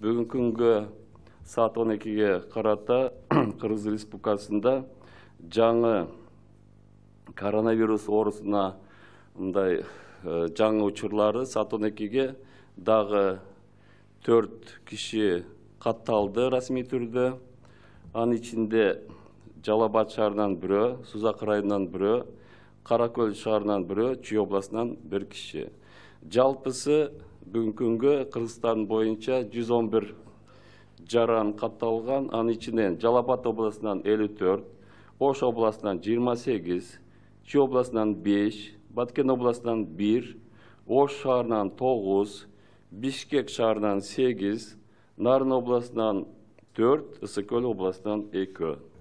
Бүгін күнгі сағат 12-ге қарата қырғыз республикасында жаңы коронавирус орысына мындай э, жаңы учурлары сағат 12-ге дағы төрт кіші қатталды түрдө түрді. ичинде ішінде абад шаарынан бирөө сузак районунан кара қаракөл шаарынан бирөө чүй областынан бір кіші жалпысы бүгінгі күнгі қырғызстан бойынша 111 жаран қатталған аның ішінен жалапат облысынан 54 ош облысынан 28 чи облысынан 5 баткен облысынан 1 ош шаарынан 9 бишкек шаарынан 8 нарын облысынан 4 ысыкөл облысынан 2